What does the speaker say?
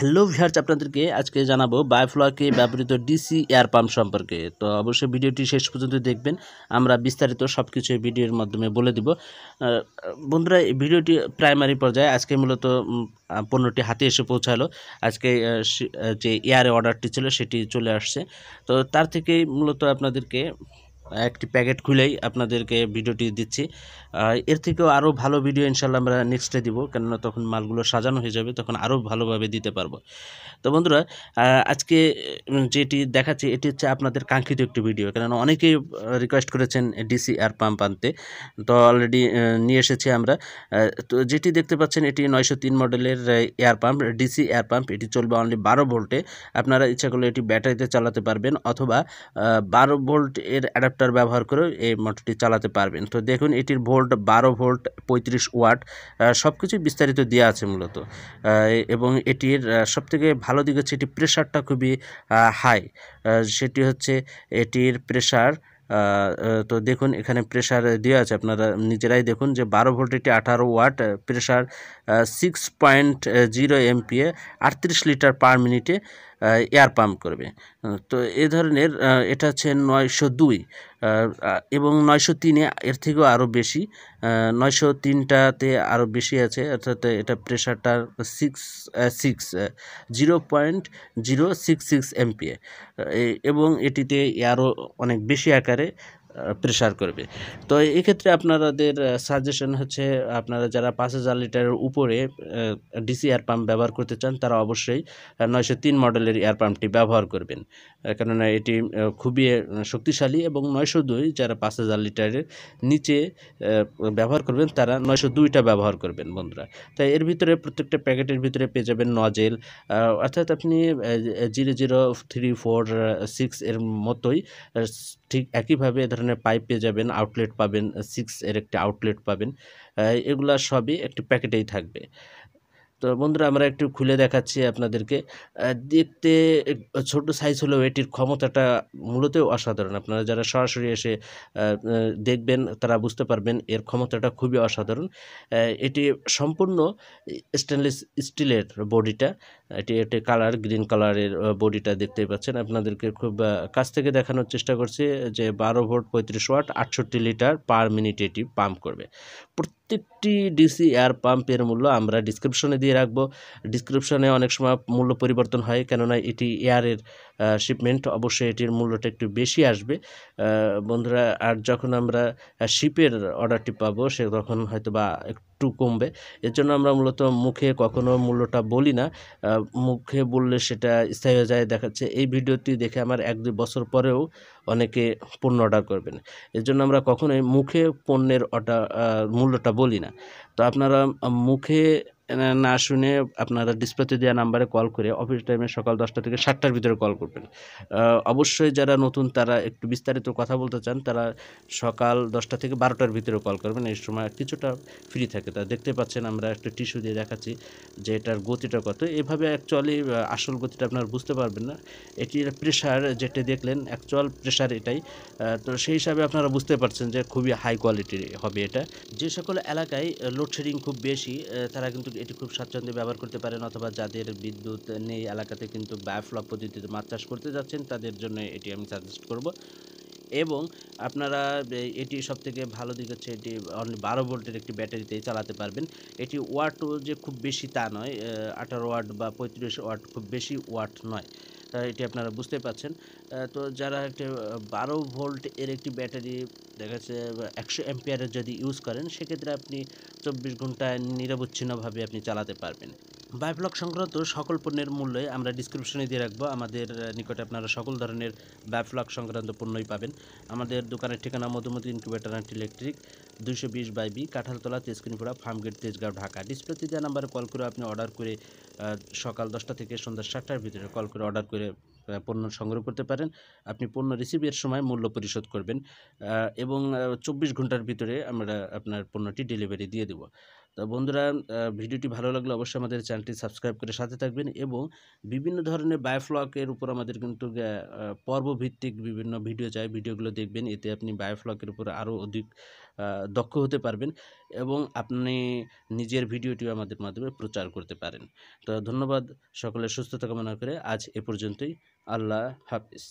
hello viewers আপনাদেরকে আজকে জানাবো বায়োফ্লকে ব্যবহৃত ডিসি এয়ার পাম্প সম্পর্কে তো অবশ্যই ভিডিওটি শেষ পর্যন্ত দেখবেন আমরা বিস্তারিত সব কিছু ভিডিওর মাধ্যমে বলে দিব বন্ধুরা এই ভিডিওটি প্রাইমারি পর্যায়ে আজকে মূলত পণ্যটি হাতে এসে পৌঁছালো আজকে যে এয়ারে অর্ডারটি ছিল সেটি চলে আসছে তো তার থেকেই মূলত আপনাদেরকে একটি প্যাকেট খুলেই আপনাদেরকে ভিডিওটি দিচ্ছি এর থেকেও আরও ভালো ভিডিও ইনশাল্লাহ আমরা নেক্সটে দিব কেননা তখন মালগুলো সাজানো হয়ে যাবে তখন আরও ভালোভাবে দিতে পারবো তো বন্ধুরা আজকে যেটি দেখাচ্ছি এটি হচ্ছে আপনাদের কাঙ্ক্ষিত একটি ভিডিও কেননা অনেকেই রিকোয়েস্ট করেছেন ডিসি আর পাম্প আনতে তো অলরেডি নিয়ে এসেছি আমরা তো যেটি দেখতে পাচ্ছেন এটি নয়শো তিন মডেলের air pump DC air pump এটি চলবে অনলি বারো ভোল্টে আপনারা ইচ্ছা করলে এটি ব্যাটারিতে চালাতে পারবেন অথবা বারো ভোল্ট এর অ্যাডাপ্ট অ্যাডাপ্টার ব্যবহার করে এই মোটরটি চালাতে পারবেন তো দেখুন এটির ভোল্ট বারো ভোল্ট পঁয়ত্রিশ ওয়াট সব কিছুই বিস্তারিত দেওয়া আছে মূলত এবং এটির সবথেকে ভালো দিক হচ্ছে এটি প্রেশারটা খুবই হাই সেটি হচ্ছে এটির প্রেশার তো দেখুন এখানে প্রেশার দেওয়া আছে আপনারা নিজেরাই দেখুন যে বারো ভোল্ট এটি আঠারো watt pressure six point zero MPa আটত্রিশ লিটার পার মিনিটে এয়ার পাম্প করবে তো এ ধরনের এটা হচ্ছে নয়শো দুই এবং নয়শো তিনে এর থেকেও আরও বেশি নয়শো তিনটাতে আরও বেশি আছে অর্থাৎ এটা প্রেশারটা six six zero point zero six six MPa এবং এটিতে আরও অনেক বেশি আকারে প্রেশার করবে তো এক্ষেত্রে আপনাদের সাজেশন হচ্ছে আপনারা যারা পাঁচ হাজার লিটারের উপরে ডিসি এয়ার পাম্প ব্যবহার করতে চান তারা অবশ্যই নয়শো তিন মডেলের এয়ার পাম্পটি ব্যবহার করবেন কেননা এটি খুবই শক্তিশালী এবং নয়শো দুই যারা পাঁচ হাজার লিটারের নিচে ব্যবহার করবেন তারা নয়শো দুইটা ব্যবহার করবেন বন্ধুরা তাই এর ভিতরে প্রত্যেকটা প্যাকেটের ভিতরে পেয়ে যাবেন নজেল অর্থাৎ আপনি zero zero three four six এর মতোই ঠিক একইভাবে এ ধরনের পাইপ পেয়ে যাবেন আউটলেট পাবেন সিক্স এর একটি আউটলেট পাবেন এগুলা সবই একটি প্যাকেটেই থাকবে তো বন্ধুরা আমরা একটু খুলে দেখাচ্ছি আপনাদেরকে দেখতে ছোট সাইজ হলেও এটির ক্ষমতাটা মূলত অসাধারণ আপনারা যারা সরাসরি এসে দেখবেন তারা বুঝতে পারবেন এর ক্ষমতাটা খুবই অসাধারণ এটি সম্পূর্ণ স্টেনলেস স্টিলের বডিটা এটি একটি কালার গ্রিন কালারের বডিটা দেখতে পাচ্ছেন আপনাদেরকে খুব কাছ থেকে দেখানোর চেষ্টা করছি যে বারো ভোট পঁয়ত্রিশ ওয়াট আটষট্টি লিটার পার মিনিট এটি পাম্প করবে প্রত্যেকটি ডিসি এয়ার পাম্পের মূল্য আমরা ডিসক্রিপশনে দিয়ে রাখবো ডিসক্রিপশনে অনেক সময় মূল্য পরিবর্তন হয় কেননা এটি এয়ারের শিপমেন্ট অবশ্যই এটির মূল্যটা একটু বেশি আসবে বন্ধুরা আর যখন আমরা শিপের অর্ডারটি পাবো সে তখন হয়তো বা একটু কমবে এর জন্য আমরা মূলত মুখে কখনো মূল্যটা বলি না মুখে বললে সেটা স্থায়ী হয়ে যায় দেখাচ্ছে এই ভিডিওটি দেখে আমার এক দুই বছর পরেও অনেকে পণ্য অর্ডার করবেন এর জন্য আমরা কখনোই মুখে পণ্যের অর্ডার মূল্যটা বলি না তো আপনারা মুখে না শুনে আপনারা ডিসপ্লেতে দেওয়া নাম্বারে কল করে অফিস টাইমে সকাল দশটা থেকে সাতটার ভিতরে কল করবেন অবশ্যই যারা নতুন তারা একটু বিস্তারিত কথা বলতে চান তারা সকাল দশটা থেকে বারোটার ভিতরে কল করবেন এই সময় কিছুটা ফ্রি থাকে তা দেখতে পাচ্ছেন আমরা একটা টিস্যু দিয়ে দেখাচ্ছি যে এটার গতিটা কত এভাবে অ্যাকচুয়ালি আসল গতিটা আপনারা বুঝতে পারবেন না এটির প্রেশার যেটা দেখলেন অ্যাকচুয়াল প্রেশার এটাই তো সেই হিসাবে আপনারা বুঝতে পারছেন যে খুবই হাই কোয়ালিটির হবে এটা যে সকল এলাকায় লোডশেডিং খুব বেশি তারা কিন্তু এটি খুব স্বাচ্ছন্দ্যে ব্যবহার করতে পারেন অথবা যাদের বিদ্যুৎ নেই এলাকাতে কিন্তু বায়োফ্লক পদ্ধতিতে মাছ চাষ করতে যাচ্ছেন তাদের জন্য এটি আমি সাজেস্ট করব এবং আপনারা এটি সব থেকে ভালো দিক হচ্ছে এটি অনলি বারো ভোল্টের একটি ব্যাটারিতে চালাতে পারবেন এটি ওয়াটও যে খুব বেশি তা নয় আঠারো ওয়াট বা পঁয়ত্রিশ ওয়াট খুব বেশি ওয়াট নয় তারা এটি আপনারা বুঝতে পাচ্ছেন তো যারা একটি বারো ভোল্ট এর একটি ব্যাটারি দেখা যাচ্ছে একশো অ্যাম্পিয়ারের যদি ইউজ করেন সেক্ষেত্রে আপনি চব্বিশ ঘন্টা নিরবচ্ছিন্নভাবে আপনি চালাতে পারবেন বায়োব্লক সংক্রান্ত সকল পণ্যের মূল্যে আমরা ডিসক্রিপশনে দিয়ে রাখবো আমাদের নিকটে আপনারা সকল ধরনের বায়োব্লক সংক্রান্ত পণ্যই পাবেন আমাদের দোকানের ঠিকানা মধুমতি ইনকিউবেটার অ্যান্ড ইলেকট্রিক দুইশো বিশ বাই বি কাঁঠালতলা তেজকিনপুরা ফার্মগেট তেজগাঁও ঢাকা ডিসপ্লেতে দেওয়া নাম্বারে কল করে আপনি অর্ডার করে সকাল দশটা থেকে সন্ধ্যা সাতটার ভিতরে কল করে অর্ডার করে পণ্য সংগ্রহ করতে পারেন আপনি পণ্য রিসিভের সময় মূল্য পরিশোধ করবেন এবং চব্বিশ ঘন্টার ভিতরে আমরা আপনার পণ্যটি ডেলিভারি দিয়ে দেবো তো বন্ধুরা ভিডিওটি ভালো লাগলে অবশ্যই আমাদের চ্যানেলটি সাবস্ক্রাইব করে সাথে থাকবেন এবং বিভিন্ন ধরনের বায়োফ্লকের উপর আমাদের কিন্তু পর্বভিত্তিক বিভিন্ন ভিডিও চাই ভিডিওগুলো দেখবেন এতে আপনি বায়োফ্লকের উপর আরও অধিক দক্ষ হতে পারবেন এবং আপনি নিজের ভিডিওটিও আমাদের মাধ্যমে প্রচার করতে পারেন তো ধন্যবাদ সকলে সুস্থতা কামনা করে আজ এ পর্যন্তই আল্লাহ হাফিজ